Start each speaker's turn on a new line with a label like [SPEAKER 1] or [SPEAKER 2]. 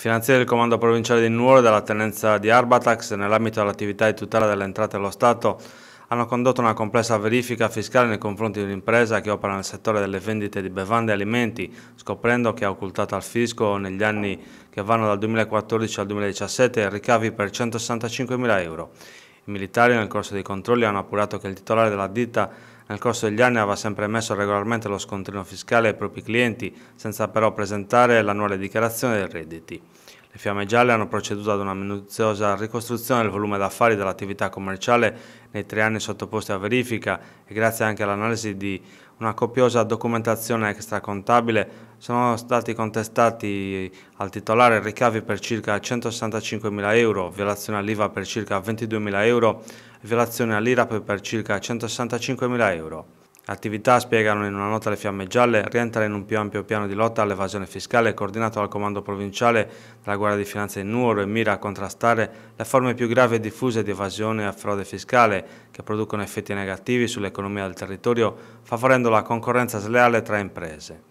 [SPEAKER 1] finanziere del Comando Provinciale di Nuoro e della Tenenza di Arbatax, nell'ambito dell'attività di tutela delle entrate dello Stato, hanno condotto una complessa verifica fiscale nei confronti di un'impresa che opera nel settore delle vendite di bevande e alimenti, scoprendo che ha occultato al fisco negli anni che vanno dal 2014 al 2017 ricavi per 165.000 euro. I militari nel corso dei controlli hanno appurato che il titolare della ditta nel corso degli anni aveva sempre emesso regolarmente lo scontrino fiscale ai propri clienti, senza però presentare l'annuale dichiarazione dei redditi. Le Fiamme Gialle hanno proceduto ad una minuziosa ricostruzione del volume d'affari dell'attività commerciale nei tre anni sottoposti a verifica e grazie anche all'analisi di una copiosa documentazione extracontabile sono stati contestati al titolare ricavi per circa 165.000 euro, violazione all'IVA per circa 22.000 euro, violazione relazione all'IRAP per circa 165.000 euro. L'attività, spiegano in una nota le fiamme gialle, rientra in un più ampio piano di lotta all'evasione fiscale coordinato dal Comando Provinciale della Guardia di Finanza di Nuoro e mira a contrastare le forme più gravi e diffuse di evasione e frode fiscale che producono effetti negativi sull'economia del territorio, favorendo la concorrenza sleale tra imprese.